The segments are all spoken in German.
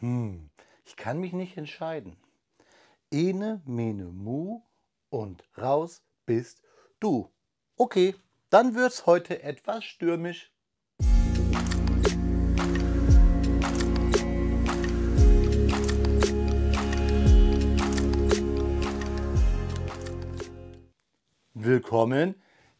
Hm, ich kann mich nicht entscheiden. Ene, mene, mu und raus bist du. Okay, dann wird's heute etwas stürmisch. Willkommen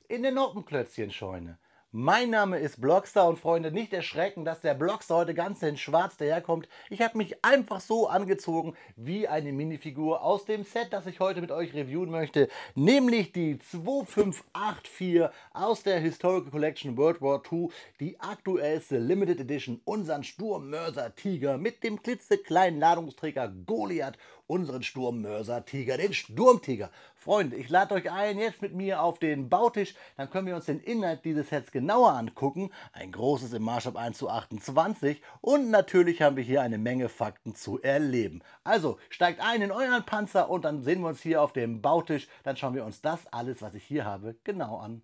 in der Noppenklötzchenscheune. Mein Name ist Blogstar und Freunde, nicht erschrecken, dass der Blogstar heute ganz in schwarz daherkommt. Ich habe mich einfach so angezogen wie eine Minifigur aus dem Set, das ich heute mit euch reviewen möchte, nämlich die 2584 aus der Historical Collection World War II, die aktuellste Limited Edition, unseren Sturmmörser Tiger mit dem klitzekleinen Ladungsträger Goliath unseren Sturmmörser-Tiger, den Sturmtiger. Freunde, ich lade euch ein, jetzt mit mir auf den Bautisch, dann können wir uns den Inhalt dieses Sets genauer angucken. Ein großes im Marshall 1 zu 28 und natürlich haben wir hier eine Menge Fakten zu erleben. Also steigt ein in euren Panzer und dann sehen wir uns hier auf dem Bautisch, dann schauen wir uns das alles, was ich hier habe, genau an.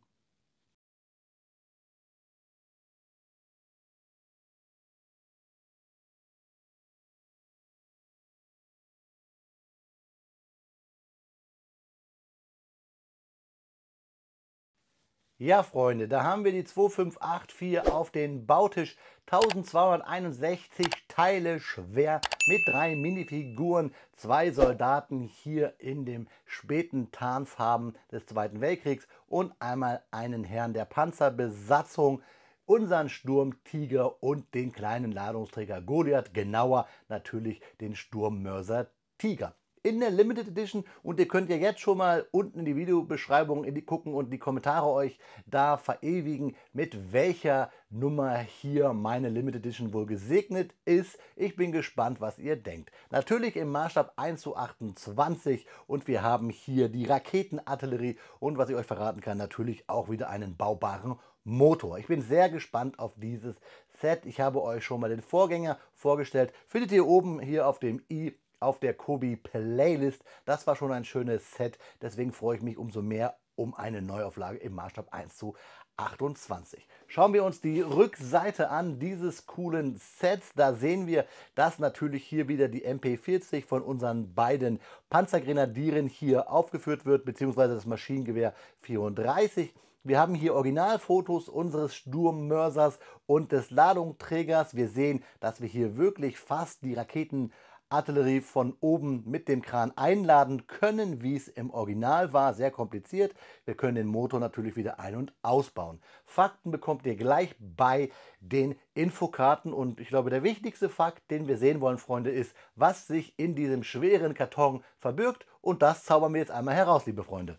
Ja, Freunde, da haben wir die 2584 auf den Bautisch. 1261 Teile schwer mit drei Minifiguren, zwei Soldaten hier in dem späten Tarnfarben des Zweiten Weltkriegs und einmal einen Herrn der Panzerbesatzung, unseren Sturmtiger und den kleinen Ladungsträger Goliath, genauer natürlich den Sturmmörser Tiger in der Limited Edition und ihr könnt ja jetzt schon mal unten in die Videobeschreibung in die gucken und die Kommentare euch da verewigen, mit welcher Nummer hier meine Limited Edition wohl gesegnet ist. Ich bin gespannt, was ihr denkt. Natürlich im Maßstab 1 zu 28 und wir haben hier die Raketenartillerie und was ich euch verraten kann, natürlich auch wieder einen baubaren Motor. Ich bin sehr gespannt auf dieses Set. Ich habe euch schon mal den Vorgänger vorgestellt. Findet ihr oben hier auf dem i auf der Kobi Playlist. Das war schon ein schönes Set, deswegen freue ich mich umso mehr um eine Neuauflage im Maßstab 1 zu 28. Schauen wir uns die Rückseite an dieses coolen Sets. Da sehen wir, dass natürlich hier wieder die MP40 von unseren beiden Panzergrenadieren hier aufgeführt wird, beziehungsweise das Maschinengewehr 34. Wir haben hier Originalfotos unseres Sturmmörsers und des Ladungträgers. Wir sehen, dass wir hier wirklich fast die Raketen Artillerie von oben mit dem Kran einladen können, wie es im Original war. Sehr kompliziert. Wir können den Motor natürlich wieder ein- und ausbauen. Fakten bekommt ihr gleich bei den Infokarten. Und ich glaube, der wichtigste Fakt, den wir sehen wollen, Freunde, ist, was sich in diesem schweren Karton verbirgt. Und das zaubern wir jetzt einmal heraus, liebe Freunde.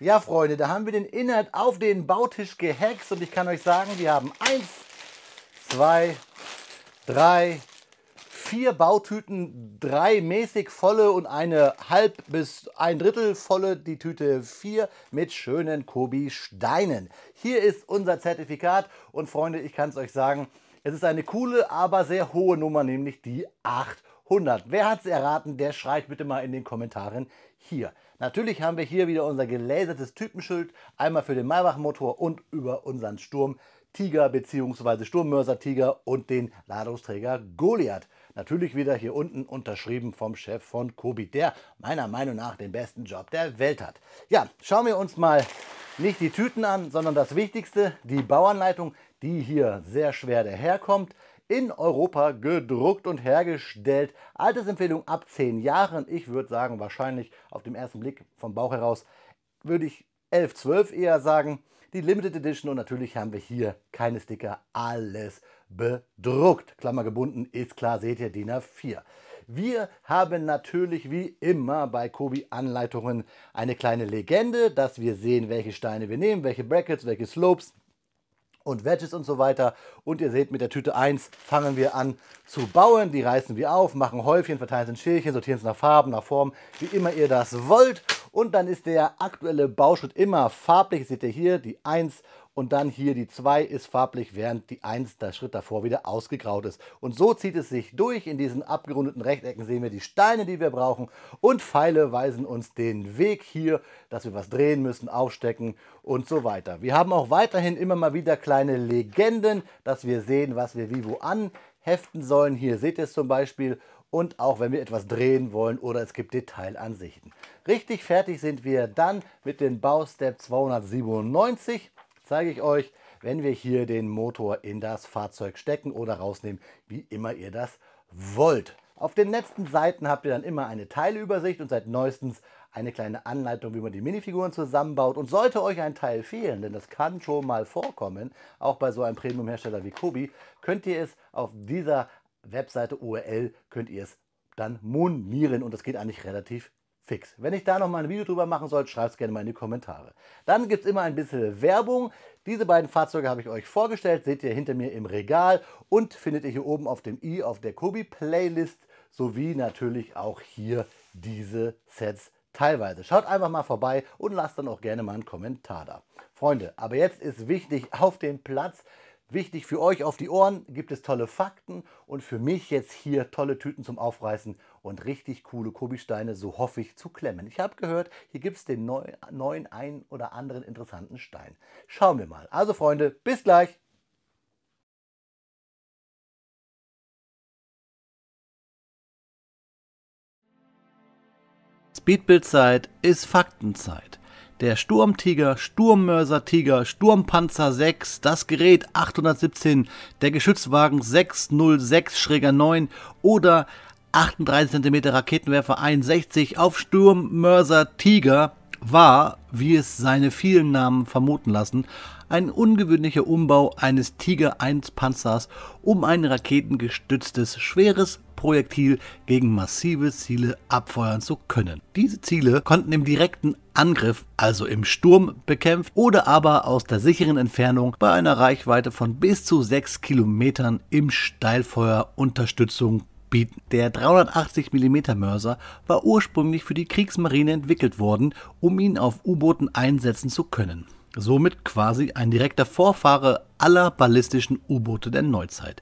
Ja, Freunde, da haben wir den Inhalt auf den Bautisch gehext. Und ich kann euch sagen, wir haben eins, zwei, drei vier Bautüten, drei mäßig volle und eine halb bis ein Drittel volle, die Tüte 4 mit schönen Kobi Steinen. Hier ist unser Zertifikat und Freunde, ich kann es euch sagen, es ist eine coole, aber sehr hohe Nummer, nämlich die 800. Wer hat es erraten, der schreibt bitte mal in den Kommentaren hier. Natürlich haben wir hier wieder unser gelasertes Typenschild, einmal für den Maybach-Motor und über unseren Sturm Tiger bzw. Sturmmörser Tiger und den Ladungsträger Goliath. Natürlich wieder hier unten unterschrieben vom Chef von Kobi, der meiner Meinung nach den besten Job der Welt hat. Ja, schauen wir uns mal nicht die Tüten an, sondern das Wichtigste, die Bauanleitung, die hier sehr schwer daherkommt in Europa gedruckt und hergestellt. Altersempfehlung ab 10 Jahren. Ich würde sagen, wahrscheinlich auf dem ersten Blick vom Bauch heraus würde ich 11, 12 eher sagen. Die Limited Edition und natürlich haben wir hier keine Sticker, alles bedruckt. Klammer gebunden, ist klar, seht ihr DIN A4. Wir haben natürlich wie immer bei Kobi Anleitungen eine kleine Legende, dass wir sehen, welche Steine wir nehmen, welche Brackets, welche Slopes und Wedges und so weiter. Und ihr seht, mit der Tüte 1 fangen wir an zu bauen. Die reißen wir auf, machen Häufchen, verteilen es in Schälchen, sortieren es nach Farben, nach Form, wie immer ihr das wollt. Und dann ist der aktuelle Bauschritt immer farblich, seht ihr hier, die 1 und dann hier die 2 ist farblich, während die 1 der Schritt davor wieder ausgegraut ist. Und so zieht es sich durch. In diesen abgerundeten Rechtecken sehen wir die Steine, die wir brauchen und Pfeile weisen uns den Weg hier, dass wir was drehen müssen, aufstecken und so weiter. Wir haben auch weiterhin immer mal wieder kleine Legenden, dass wir sehen, was wir wie wo anheften sollen. Hier seht ihr es zum Beispiel und auch wenn wir etwas drehen wollen oder es gibt Detailansichten. Richtig fertig sind wir dann mit dem Baustep 297 zeige ich euch, wenn wir hier den Motor in das Fahrzeug stecken oder rausnehmen, wie immer ihr das wollt. Auf den letzten Seiten habt ihr dann immer eine Teilübersicht und seit neuestens eine kleine Anleitung, wie man die Minifiguren zusammenbaut. Und sollte euch ein Teil fehlen, denn das kann schon mal vorkommen, auch bei so einem Premium-Hersteller wie Kobi, könnt ihr es auf dieser Webseite URL, könnt ihr es dann monieren und das geht eigentlich relativ fix. Wenn ich da noch mal ein Video drüber machen soll, schreibt es gerne mal in die Kommentare. Dann gibt es immer ein bisschen Werbung. Diese beiden Fahrzeuge habe ich euch vorgestellt, seht ihr hinter mir im Regal und findet ihr hier oben auf dem i auf der Kobi Playlist sowie natürlich auch hier diese Sets teilweise. Schaut einfach mal vorbei und lasst dann auch gerne mal einen Kommentar da. Freunde, aber jetzt ist wichtig auf den Platz, wichtig für euch auf die Ohren, gibt es tolle Fakten und für mich jetzt hier tolle Tüten zum Aufreißen und richtig coole Kobi-Steine, so hoffe ich, zu klemmen. Ich habe gehört, hier gibt es den neu, neuen ein oder anderen interessanten Stein. Schauen wir mal. Also Freunde, bis gleich! Speedbildzeit ist Faktenzeit. Der Sturmtiger, Sturmmörsertiger, Sturmpanzer 6, das Gerät 817, der Geschützwagen 606-9 oder 38 cm Raketenwerfer 61 auf Sturmmörser Tiger war, wie es seine vielen Namen vermuten lassen, ein ungewöhnlicher Umbau eines Tiger 1 Panzers um ein raketengestütztes schweres Projektil gegen massive Ziele abfeuern zu können. Diese Ziele konnten im direkten Angriff, also im Sturm, bekämpft oder aber aus der sicheren Entfernung bei einer Reichweite von bis zu 6 Kilometern im Steilfeuer Unterstützung bieten. Der 380 mm Mörser war ursprünglich für die Kriegsmarine entwickelt worden, um ihn auf U-Booten einsetzen zu können. Somit quasi ein direkter Vorfahre aller ballistischen U-Boote der Neuzeit.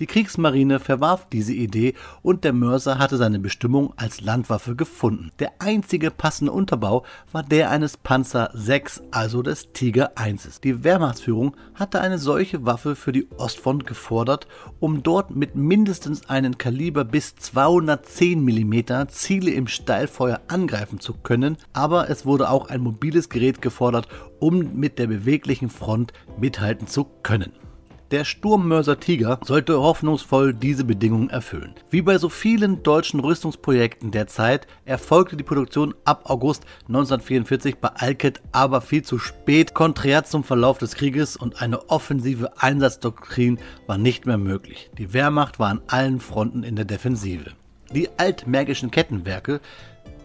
Die Kriegsmarine verwarf diese Idee und der Mörser hatte seine Bestimmung als Landwaffe gefunden. Der einzige passende Unterbau war der eines Panzer 6, also des Tiger 1. Die Wehrmachtsführung hatte eine solche Waffe für die Ostfront gefordert, um dort mit mindestens einem Kaliber bis 210 mm Ziele im Steilfeuer angreifen zu können, aber es wurde auch ein mobiles Gerät gefordert, um mit der beweglichen Front mithalten zu können. Der Sturmmörser Tiger sollte hoffnungsvoll diese Bedingungen erfüllen. Wie bei so vielen deutschen Rüstungsprojekten der Zeit erfolgte die Produktion ab August 1944 bei Alket aber viel zu spät, konträr zum Verlauf des Krieges und eine offensive Einsatzdoktrin war nicht mehr möglich. Die Wehrmacht war an allen Fronten in der Defensive. Die altmärkischen Kettenwerke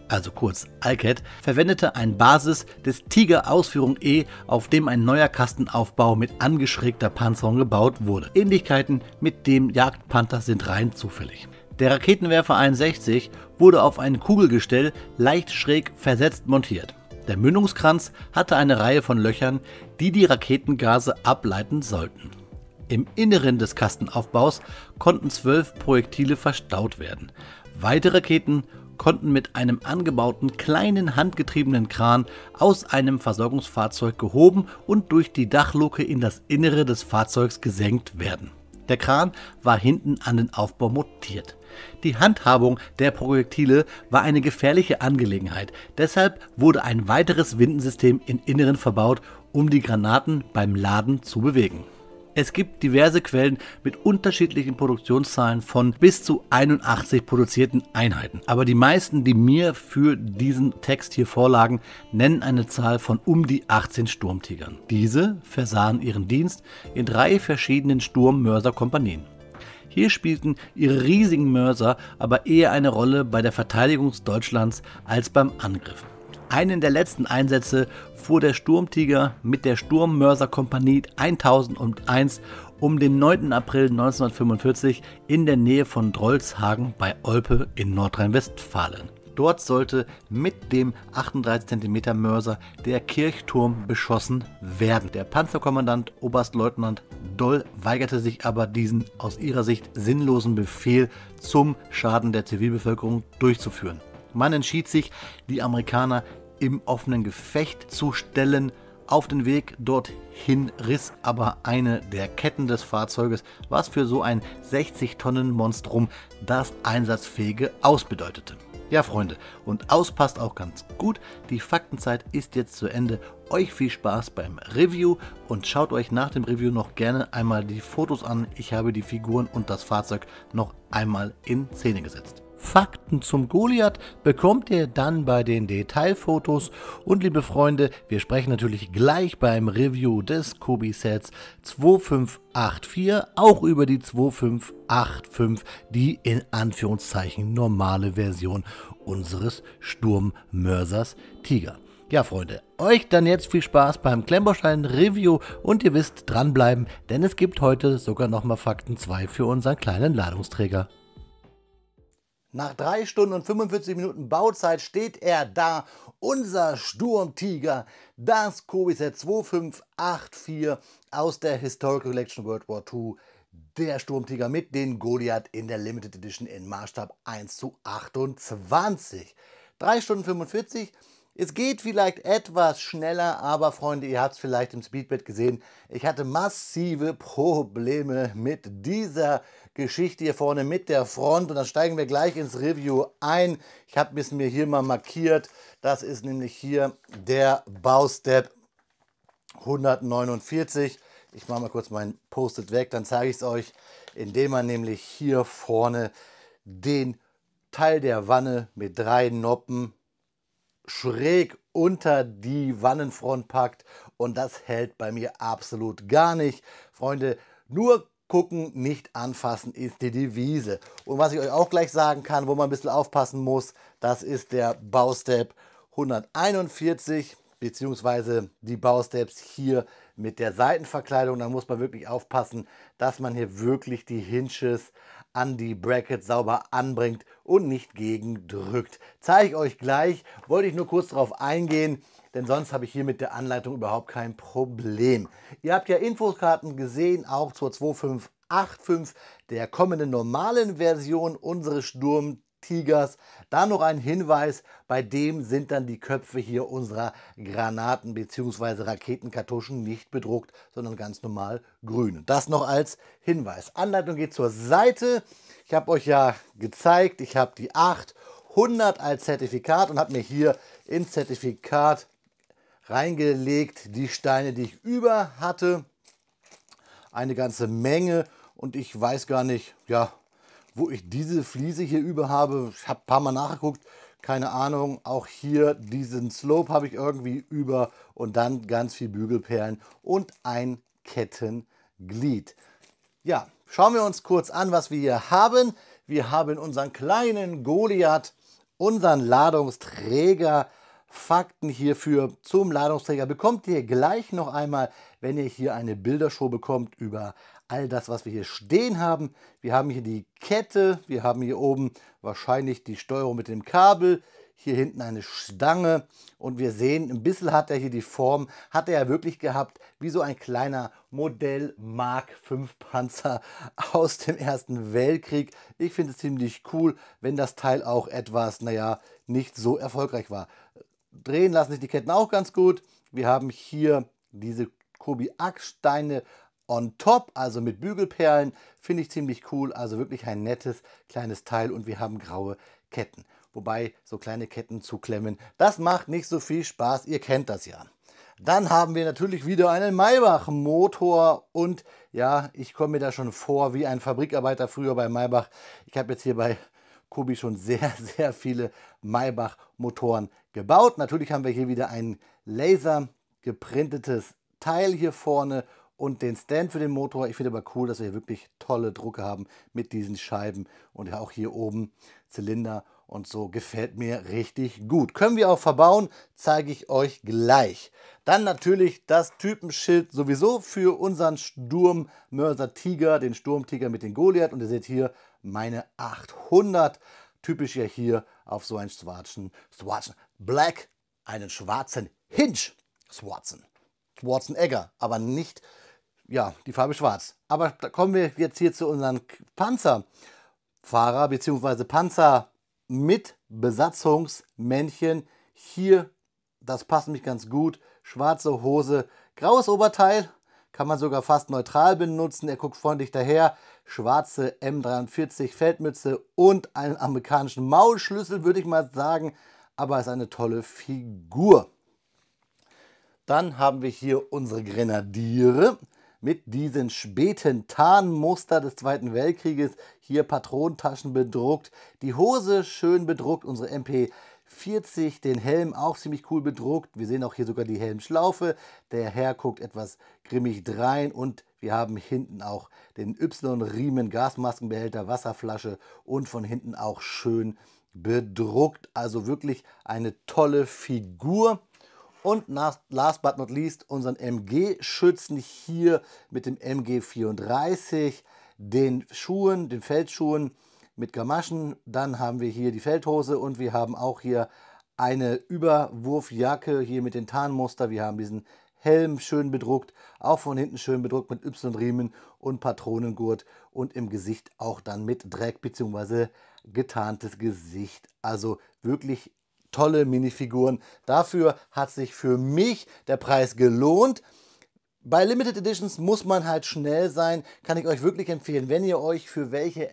also kurz ALCAT, verwendete ein Basis des Tiger Ausführung E, auf dem ein neuer Kastenaufbau mit angeschrägter Panzerung gebaut wurde. Ähnlichkeiten mit dem Jagdpanther sind rein zufällig. Der Raketenwerfer 61 wurde auf ein Kugelgestell leicht schräg versetzt montiert. Der Mündungskranz hatte eine Reihe von Löchern, die die Raketengase ableiten sollten. Im Inneren des Kastenaufbaus konnten zwölf Projektile verstaut werden. Weite Raketen konnten mit einem angebauten kleinen handgetriebenen Kran aus einem Versorgungsfahrzeug gehoben und durch die Dachluke in das Innere des Fahrzeugs gesenkt werden. Der Kran war hinten an den Aufbau montiert. Die Handhabung der Projektile war eine gefährliche Angelegenheit, deshalb wurde ein weiteres Windensystem im Inneren verbaut, um die Granaten beim Laden zu bewegen. Es gibt diverse Quellen mit unterschiedlichen Produktionszahlen von bis zu 81 produzierten Einheiten. Aber die meisten, die mir für diesen Text hier vorlagen, nennen eine Zahl von um die 18 Sturmtigern. Diese versahen ihren Dienst in drei verschiedenen Sturmmörserkompanien. Hier spielten ihre riesigen Mörser aber eher eine Rolle bei der Verteidigung Deutschlands als beim Angriff einen der letzten Einsätze fuhr der Sturmtiger mit der Sturmmörserkompanie 1001 um den 9. April 1945 in der Nähe von Drolshagen bei Olpe in Nordrhein-Westfalen. Dort sollte mit dem 38 cm Mörser der Kirchturm beschossen werden. Der Panzerkommandant Oberstleutnant Doll weigerte sich aber diesen aus ihrer Sicht sinnlosen Befehl zum Schaden der Zivilbevölkerung durchzuführen. Man entschied sich, die Amerikaner im offenen Gefecht zu stellen. Auf den Weg dorthin riss aber eine der Ketten des Fahrzeuges, was für so ein 60-Tonnen-Monstrum das einsatzfähige Aus bedeutete. Ja, Freunde, und auspasst auch ganz gut. Die Faktenzeit ist jetzt zu Ende. Euch viel Spaß beim Review und schaut euch nach dem Review noch gerne einmal die Fotos an. Ich habe die Figuren und das Fahrzeug noch einmal in Szene gesetzt. Fakten zum Goliath bekommt ihr dann bei den Detailfotos. Und liebe Freunde, wir sprechen natürlich gleich beim Review des Kobi Sets 2584 auch über die 2585, die in Anführungszeichen normale Version unseres Sturmmörsers Tiger. Ja, Freunde, euch dann jetzt viel Spaß beim Klemmbaustein Review und ihr wisst dranbleiben, denn es gibt heute sogar nochmal Fakten 2 für unseren kleinen Ladungsträger. Nach 3 Stunden und 45 Minuten Bauzeit steht er da, unser Sturmtiger, das Kobiset 2584 aus der Historical Collection World War II, der Sturmtiger mit den Goliath in der Limited Edition in Maßstab 1 zu 28. 3 Stunden 45 es geht vielleicht etwas schneller, aber Freunde, ihr habt es vielleicht im Speedbed gesehen. Ich hatte massive Probleme mit dieser Geschichte hier vorne mit der Front und dann steigen wir gleich ins Review ein. Ich habe es mir hier mal markiert. Das ist nämlich hier der Baustep 149. Ich mache mal kurz mein Post-it weg, dann zeige ich es euch, indem man nämlich hier vorne den Teil der Wanne mit drei Noppen schräg unter die Wannenfront packt und das hält bei mir absolut gar nicht. Freunde, nur gucken, nicht anfassen ist die Devise. Und was ich euch auch gleich sagen kann, wo man ein bisschen aufpassen muss, das ist der Baustep 141 beziehungsweise die Bausteps hier mit der Seitenverkleidung. Da muss man wirklich aufpassen, dass man hier wirklich die Hinges an die Bracket sauber anbringt und nicht gegen drückt. Zeige ich euch gleich, wollte ich nur kurz darauf eingehen, denn sonst habe ich hier mit der Anleitung überhaupt kein Problem. Ihr habt ja Infokarten gesehen, auch zur 2585 der kommenden normalen Version unseres Sturm Tigers. Da noch ein Hinweis, bei dem sind dann die Köpfe hier unserer Granaten bzw. Raketenkartuschen nicht bedruckt, sondern ganz normal grün. Das noch als Hinweis. Anleitung geht zur Seite. Ich habe euch ja gezeigt, ich habe die 800 als Zertifikat und habe mir hier ins Zertifikat reingelegt, die Steine, die ich über hatte. Eine ganze Menge und ich weiß gar nicht, ja, wo ich diese Fliese hier über habe. Ich habe ein paar Mal nachgeguckt, keine Ahnung. Auch hier diesen Slope habe ich irgendwie über und dann ganz viel Bügelperlen und ein Kettenglied. Ja, schauen wir uns kurz an, was wir hier haben. Wir haben unseren kleinen Goliath, unseren Ladungsträger, Fakten hierfür zum Ladungsträger bekommt ihr gleich noch einmal, wenn ihr hier eine Bildershow bekommt über all das, was wir hier stehen haben. Wir haben hier die Kette, wir haben hier oben wahrscheinlich die Steuerung mit dem Kabel, hier hinten eine Stange und wir sehen, ein bisschen hat er hier die Form, hat er ja wirklich gehabt, wie so ein kleiner Modell Mark 5 Panzer aus dem Ersten Weltkrieg. Ich finde es ziemlich cool, wenn das Teil auch etwas, naja, nicht so erfolgreich war drehen lassen sich die Ketten auch ganz gut. Wir haben hier diese Kobi-Ack-Steine on top, also mit Bügelperlen. Finde ich ziemlich cool, also wirklich ein nettes kleines Teil und wir haben graue Ketten. Wobei so kleine Ketten zu klemmen, das macht nicht so viel Spaß, ihr kennt das ja. Dann haben wir natürlich wieder einen Maybach-Motor und ja, ich komme mir da schon vor wie ein Fabrikarbeiter früher bei Maybach. Ich habe jetzt hier bei Kobi schon sehr, sehr viele Maybach Motoren gebaut. Natürlich haben wir hier wieder ein Laser geprintetes Teil hier vorne und den Stand für den Motor. Ich finde aber cool, dass wir hier wirklich tolle Drucke haben mit diesen Scheiben und auch hier oben Zylinder und so gefällt mir richtig gut. Können wir auch verbauen, zeige ich euch gleich. Dann natürlich das Typenschild sowieso für unseren Sturmmörser Tiger, den Sturmtiger mit den Goliath und ihr seht hier meine 800 typisch ja hier auf so einen schwarzen, schwarzen Black, einen schwarzen Hinge, Swatson. Swatson Egger, aber nicht, ja, die Farbe schwarz. Aber da kommen wir jetzt hier zu unseren Panzerfahrer bzw. Panzer mit Besatzungsmännchen. Hier, das passt mich ganz gut, schwarze Hose, graues Oberteil, kann man sogar fast neutral benutzen, er guckt freundlich daher, schwarze M43 Feldmütze und einen amerikanischen Maulschlüssel, würde ich mal sagen. Aber es ist eine tolle Figur. Dann haben wir hier unsere Grenadiere mit diesen späten Tarnmuster des Zweiten Weltkrieges. Hier Patronentaschen bedruckt, die Hose schön bedruckt, unsere MP 40, den Helm auch ziemlich cool bedruckt. Wir sehen auch hier sogar die Helmschlaufe. Der Herr guckt etwas grimmig drein und wir haben hinten auch den Y-Riemen, Gasmaskenbehälter, Wasserflasche und von hinten auch schön bedruckt. Also wirklich eine tolle Figur. Und last but not least unseren MG-Schützen hier mit dem MG34, den Schuhen, den Feldschuhen mit Gamaschen. Dann haben wir hier die Feldhose und wir haben auch hier eine Überwurfjacke hier mit den Tarnmuster. Wir haben diesen Helm schön bedruckt, auch von hinten schön bedruckt mit Y-Riemen und Patronengurt und im Gesicht auch dann mit Dreck bzw. getarntes Gesicht. Also wirklich tolle Minifiguren. Dafür hat sich für mich der Preis gelohnt. Bei Limited Editions muss man halt schnell sein, kann ich euch wirklich empfehlen. Wenn ihr euch für welche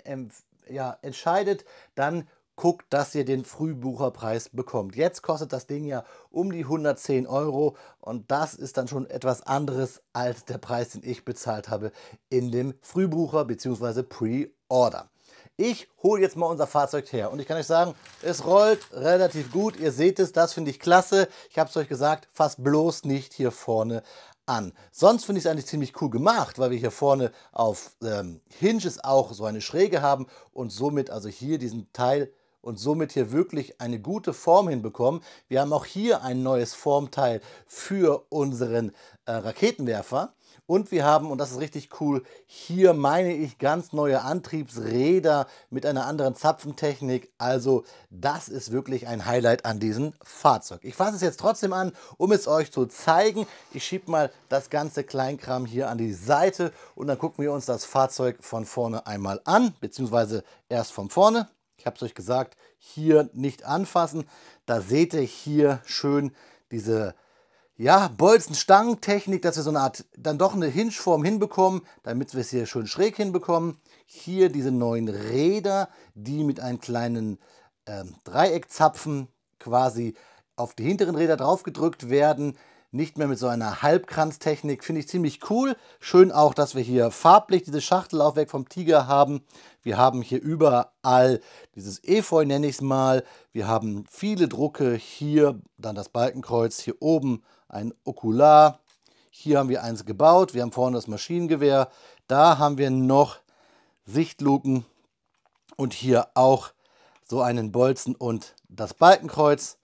ja, entscheidet, dann guckt, dass ihr den Frühbucherpreis bekommt. Jetzt kostet das Ding ja um die 110 Euro und das ist dann schon etwas anderes als der Preis, den ich bezahlt habe in dem Frühbucher bzw. Pre-Order. Ich hole jetzt mal unser Fahrzeug her und ich kann euch sagen, es rollt relativ gut. Ihr seht es, das finde ich klasse. Ich habe es euch gesagt, fasst bloß nicht hier vorne an. Sonst finde ich es eigentlich ziemlich cool gemacht, weil wir hier vorne auf ähm, Hinges auch so eine Schräge haben und somit also hier diesen Teil und somit hier wirklich eine gute Form hinbekommen. Wir haben auch hier ein neues Formteil für unseren äh, Raketenwerfer. Und wir haben, und das ist richtig cool, hier meine ich ganz neue Antriebsräder mit einer anderen Zapfentechnik. Also das ist wirklich ein Highlight an diesem Fahrzeug. Ich fasse es jetzt trotzdem an, um es euch zu zeigen. Ich schiebe mal das ganze Kleinkram hier an die Seite und dann gucken wir uns das Fahrzeug von vorne einmal an, beziehungsweise erst von vorne ich habe es euch gesagt, hier nicht anfassen. Da seht ihr hier schön diese ja, bolzen stangen dass wir so eine Art, dann doch eine Hinge-Form hinbekommen, damit wir es hier schön schräg hinbekommen. Hier diese neuen Räder, die mit einem kleinen ähm, Dreieckzapfen quasi auf die hinteren Räder draufgedrückt werden nicht mehr mit so einer Halbkranztechnik. Finde ich ziemlich cool. Schön auch, dass wir hier farblich dieses Schachtellaufwerk vom Tiger haben. Wir haben hier überall dieses Efeu, nenne ich es mal. Wir haben viele Drucke. Hier dann das Balkenkreuz, hier oben ein Okular. Hier haben wir eins gebaut. Wir haben vorne das Maschinengewehr. Da haben wir noch Sichtluken und hier auch so einen Bolzen und das Balkenkreuz.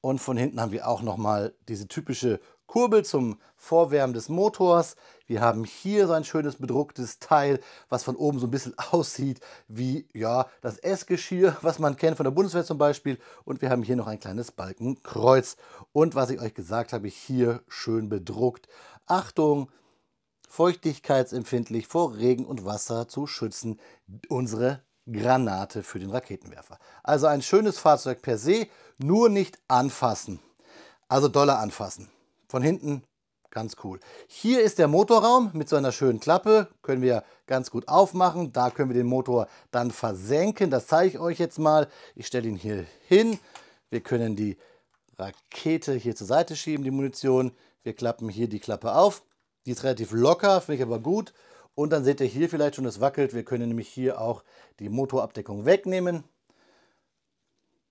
Und von hinten haben wir auch nochmal diese typische Kurbel zum Vorwärmen des Motors. Wir haben hier so ein schönes bedrucktes Teil, was von oben so ein bisschen aussieht wie ja, das Essgeschirr, was man kennt von der Bundeswehr zum Beispiel. Und wir haben hier noch ein kleines Balkenkreuz. Und was ich euch gesagt habe, hier schön bedruckt. Achtung, feuchtigkeitsempfindlich vor Regen und Wasser zu schützen. Unsere Granate für den Raketenwerfer. Also ein schönes Fahrzeug per se, nur nicht anfassen. Also Dollar anfassen. Von hinten ganz cool. Hier ist der Motorraum mit so einer schönen Klappe. Können wir ganz gut aufmachen. Da können wir den Motor dann versenken. Das zeige ich euch jetzt mal. Ich stelle ihn hier hin. Wir können die Rakete hier zur Seite schieben, die Munition. Wir klappen hier die Klappe auf. Die ist relativ locker, finde ich aber gut. Und dann seht ihr hier vielleicht schon, es wackelt. Wir können nämlich hier auch die Motorabdeckung wegnehmen.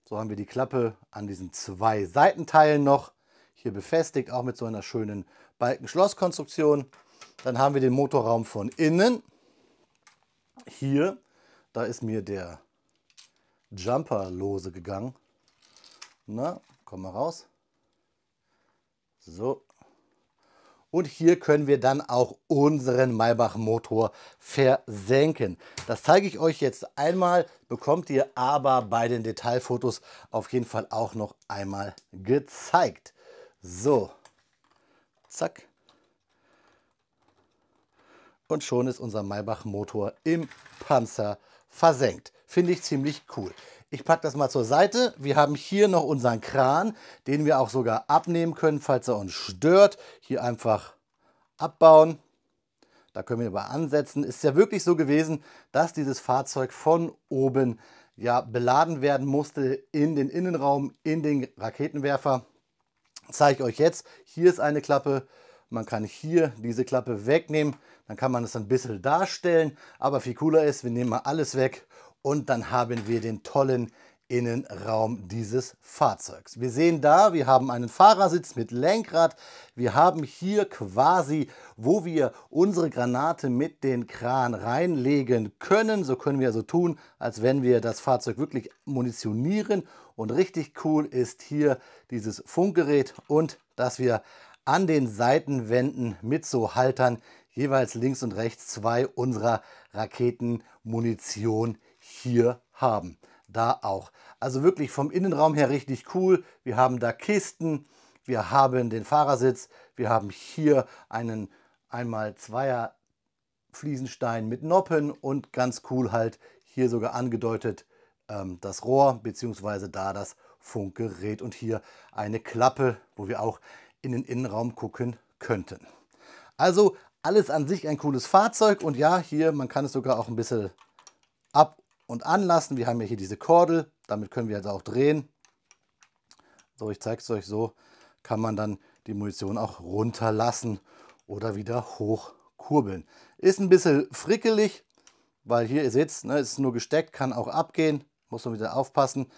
So haben wir die Klappe an diesen zwei Seitenteilen noch hier befestigt, auch mit so einer schönen Balkenschlosskonstruktion. Dann haben wir den Motorraum von innen. Hier, da ist mir der Jumper lose gegangen. Na, komm mal raus. So. Und hier können wir dann auch unseren Maybach-Motor versenken. Das zeige ich euch jetzt einmal, bekommt ihr aber bei den Detailfotos auf jeden Fall auch noch einmal gezeigt. So, zack. Und schon ist unser Maybach-Motor im Panzer versenkt. Finde ich ziemlich cool. Ich packe das mal zur Seite. Wir haben hier noch unseren Kran, den wir auch sogar abnehmen können, falls er uns stört. Hier einfach abbauen. Da können wir aber ansetzen. Ist ja wirklich so gewesen, dass dieses Fahrzeug von oben ja beladen werden musste in den Innenraum, in den Raketenwerfer zeige ich euch jetzt. Hier ist eine Klappe. Man kann hier diese Klappe wegnehmen. Dann kann man das ein bisschen darstellen. Aber viel cooler ist, wir nehmen mal alles weg und dann haben wir den tollen Innenraum dieses Fahrzeugs. Wir sehen da, wir haben einen Fahrersitz mit Lenkrad. Wir haben hier quasi, wo wir unsere Granate mit den Kran reinlegen können. So können wir also tun, als wenn wir das Fahrzeug wirklich munitionieren. Und richtig cool ist hier dieses Funkgerät und dass wir an den Seitenwänden mit so Haltern jeweils links und rechts zwei unserer Raketenmunition hier haben da auch. Also wirklich vom Innenraum her richtig cool. Wir haben da Kisten, wir haben den Fahrersitz, wir haben hier einen einmal zweier Fliesenstein mit Noppen und ganz cool halt hier sogar angedeutet ähm, das Rohr bzw. da das Funkgerät und hier eine Klappe, wo wir auch in den Innenraum gucken könnten. Also alles an sich ein cooles Fahrzeug und ja, hier, man kann es sogar auch ein bisschen ab und anlassen. Wir haben ja hier diese Kordel, damit können wir jetzt auch drehen. So, ich zeige es euch so, kann man dann die Munition auch runterlassen oder wieder hochkurbeln. Ist ein bisschen frickelig, weil hier, ihr seht ne, es, ne, ist nur gesteckt, kann auch abgehen, muss man wieder aufpassen.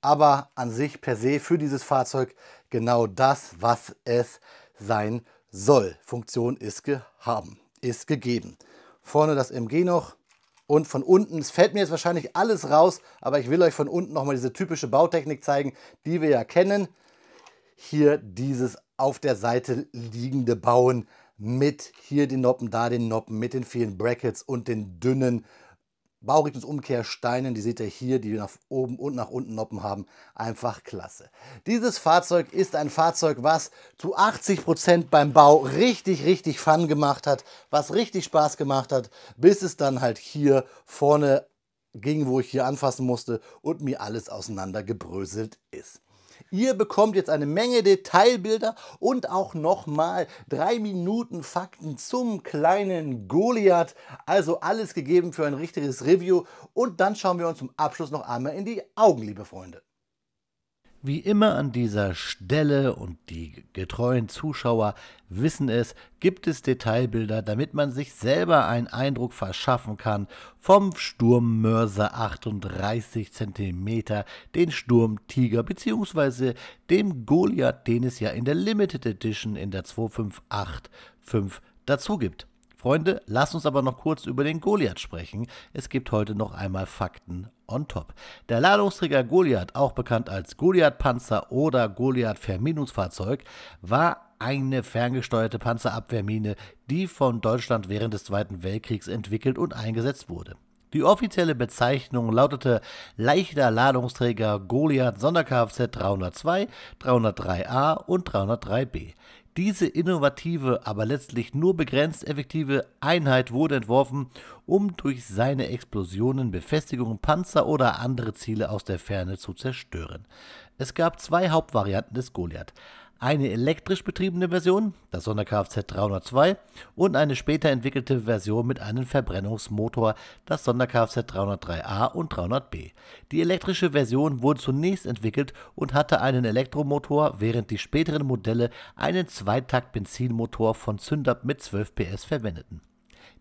Aber an sich per se für dieses Fahrzeug genau das, was es sein soll. Funktion ist, gehaben, ist gegeben. Vorne das MG noch, und von unten, es fällt mir jetzt wahrscheinlich alles raus, aber ich will euch von unten nochmal diese typische Bautechnik zeigen, die wir ja kennen. Hier dieses auf der Seite liegende Bauen mit hier den Noppen, da den Noppen, mit den vielen Brackets und den dünnen Baurichtens die seht ihr hier, die nach oben und nach unten Noppen haben, einfach klasse. Dieses Fahrzeug ist ein Fahrzeug, was zu 80% Prozent beim Bau richtig, richtig Fun gemacht hat, was richtig Spaß gemacht hat, bis es dann halt hier vorne ging, wo ich hier anfassen musste und mir alles auseinandergebröselt ist. Ihr bekommt jetzt eine Menge Detailbilder und auch nochmal drei Minuten Fakten zum kleinen Goliath. Also alles gegeben für ein richtiges Review. Und dann schauen wir uns zum Abschluss noch einmal in die Augen, liebe Freunde. Wie immer an dieser Stelle und die getreuen Zuschauer wissen es, gibt es Detailbilder, damit man sich selber einen Eindruck verschaffen kann vom Sturmmörser 38 cm, den Sturmtiger bzw. dem Goliath, den es ja in der Limited Edition in der 2585 dazu gibt. Freunde, lasst uns aber noch kurz über den Goliath sprechen. Es gibt heute noch einmal Fakten on top. Der Ladungsträger Goliath, auch bekannt als Goliath-Panzer oder Goliath-Verminungsfahrzeug, war eine ferngesteuerte Panzerabwehrmine, die von Deutschland während des Zweiten Weltkriegs entwickelt und eingesetzt wurde. Die offizielle Bezeichnung lautete leichter Ladungsträger Goliath Sonderkfz 302, 303a und 303b. Diese innovative, aber letztlich nur begrenzt effektive Einheit wurde entworfen, um durch seine Explosionen Befestigungen, Panzer oder andere Ziele aus der Ferne zu zerstören. Es gab zwei Hauptvarianten des Goliath eine elektrisch betriebene Version, das Sonderkfz 302, und eine später entwickelte Version mit einem Verbrennungsmotor, das Sonderkfz 303a und 300b. Die elektrische Version wurde zunächst entwickelt und hatte einen Elektromotor, während die späteren Modelle einen Zweitakt-Benzinmotor von Zündapp mit 12 PS verwendeten.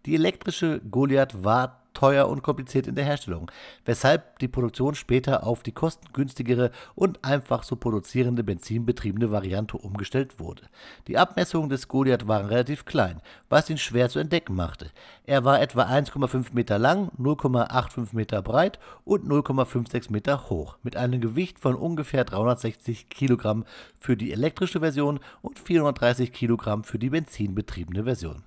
Die elektrische Goliath war teuer und kompliziert in der Herstellung, weshalb die Produktion später auf die kostengünstigere und einfach so produzierende benzinbetriebene Variante umgestellt wurde. Die Abmessungen des Goliath waren relativ klein, was ihn schwer zu entdecken machte. Er war etwa 1,5 Meter lang, 0,85 Meter breit und 0,56 Meter hoch, mit einem Gewicht von ungefähr 360 Kilogramm für die elektrische Version und 430 Kilogramm für die benzinbetriebene Version.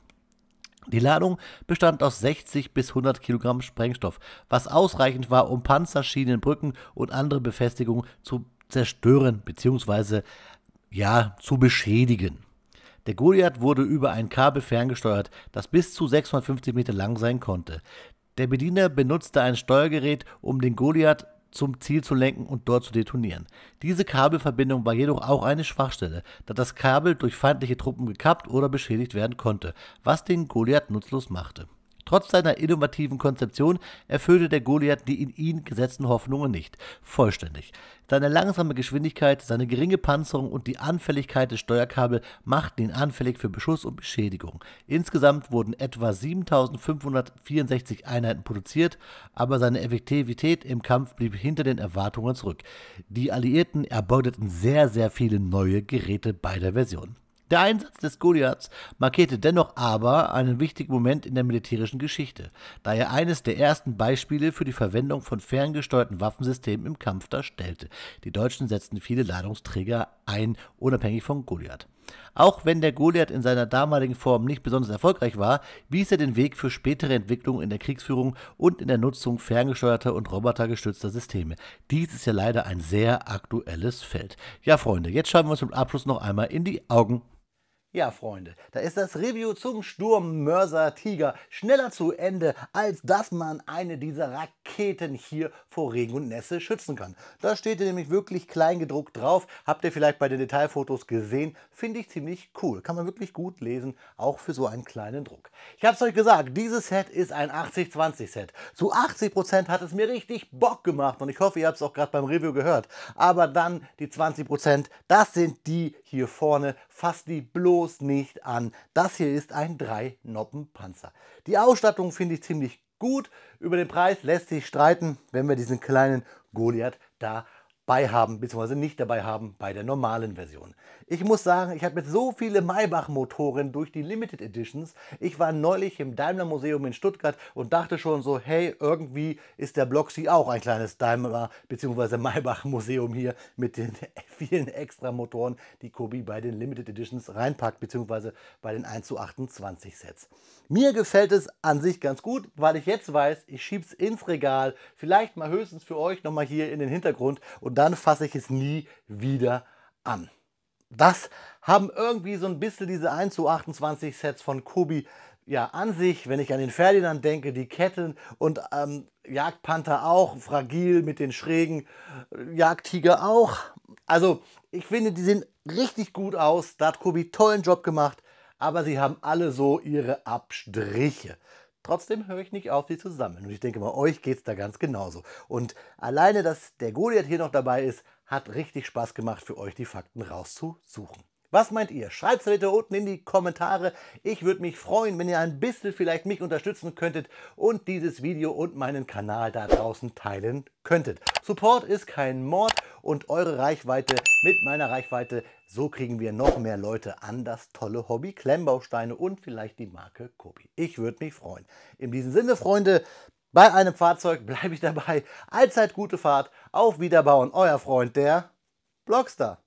Die Ladung bestand aus 60 bis 100 Kilogramm Sprengstoff, was ausreichend war, um Panzer, Schienen, Brücken und andere Befestigungen zu zerstören bzw. ja, zu beschädigen. Der Goliath wurde über ein Kabel ferngesteuert, das bis zu 650 Meter lang sein konnte. Der Bediener benutzte ein Steuergerät, um den Goliath zum Ziel zu lenken und dort zu detonieren. Diese Kabelverbindung war jedoch auch eine Schwachstelle, da das Kabel durch feindliche Truppen gekappt oder beschädigt werden konnte, was den Goliath nutzlos machte. Trotz seiner innovativen Konzeption erfüllte der Goliath die in ihn gesetzten Hoffnungen nicht vollständig. Seine langsame Geschwindigkeit, seine geringe Panzerung und die Anfälligkeit des Steuerkabels machten ihn anfällig für Beschuss und Beschädigung. Insgesamt wurden etwa 7564 Einheiten produziert, aber seine Effektivität im Kampf blieb hinter den Erwartungen zurück. Die Alliierten erbeuteten sehr, sehr viele neue Geräte beider Versionen. Der Einsatz des Goliaths markierte dennoch aber einen wichtigen Moment in der militärischen Geschichte, da er eines der ersten Beispiele für die Verwendung von ferngesteuerten Waffensystemen im Kampf darstellte. Die Deutschen setzten viele Ladungsträger ein, unabhängig von Goliath. Auch wenn der Goliath in seiner damaligen Form nicht besonders erfolgreich war, wies er den Weg für spätere Entwicklungen in der Kriegsführung und in der Nutzung ferngesteuerter und robotergestützter Systeme. Dies ist ja leider ein sehr aktuelles Feld. Ja, Freunde, jetzt schauen wir uns zum Abschluss noch einmal in die Augen ja, Freunde, da ist das Review zum Sturm Mörser Tiger schneller zu Ende, als dass man eine dieser Raketen hier vor Regen und Nässe schützen kann. Da steht nämlich wirklich kleingedruckt drauf. Habt ihr vielleicht bei den Detailfotos gesehen. Finde ich ziemlich cool. Kann man wirklich gut lesen, auch für so einen kleinen Druck. Ich habe es euch gesagt, dieses Set ist ein 80-20 Set. Zu 80% Prozent hat es mir richtig Bock gemacht und ich hoffe, ihr habt es auch gerade beim Review gehört. Aber dann die 20%, Prozent, das sind die hier vorne Fass die bloß nicht an. Das hier ist ein 3-Noppen-Panzer. Die Ausstattung finde ich ziemlich gut. Über den Preis lässt sich streiten, wenn wir diesen kleinen Goliath da bei haben bzw. nicht dabei haben bei der normalen Version. Ich muss sagen, ich habe mit so viele Maybach-Motoren durch die Limited Editions. Ich war neulich im Daimler Museum in Stuttgart und dachte schon so, hey, irgendwie ist der Bloxy auch ein kleines Daimler bzw. Maybach Museum hier mit den vielen extra Motoren, die Kobi bei den Limited Editions reinpackt bzw. bei den 1 zu 28 Sets. Mir gefällt es an sich ganz gut, weil ich jetzt weiß, ich schiebe es ins Regal, vielleicht mal höchstens für euch nochmal hier in den Hintergrund und und dann fasse ich es nie wieder an. Das haben irgendwie so ein bisschen diese 1 zu 28 Sets von Kobi ja an sich, wenn ich an den Ferdinand denke, die Ketten und ähm, Jagdpanther auch, fragil mit den Schrägen, äh, Jagdtiger auch. Also ich finde, die sehen richtig gut aus, da hat Kobi tollen Job gemacht, aber sie haben alle so ihre Abstriche. Trotzdem höre ich nicht auf, sie zu sammeln. Und ich denke mal, euch geht es da ganz genauso. Und alleine, dass der Goliath hier noch dabei ist, hat richtig Spaß gemacht, für euch die Fakten rauszusuchen. Was meint ihr? Schreibt es bitte unten in die Kommentare. Ich würde mich freuen, wenn ihr ein bisschen vielleicht mich unterstützen könntet und dieses Video und meinen Kanal da draußen teilen könntet. Support ist kein Mord und eure Reichweite mit meiner Reichweite, so kriegen wir noch mehr Leute an das tolle Hobby Klemmbausteine und vielleicht die Marke Kobi. Ich würde mich freuen. In diesem Sinne, Freunde, bei einem Fahrzeug bleibe ich dabei. Allzeit gute Fahrt, auf Wiederbauen, euer Freund, der Blockstar.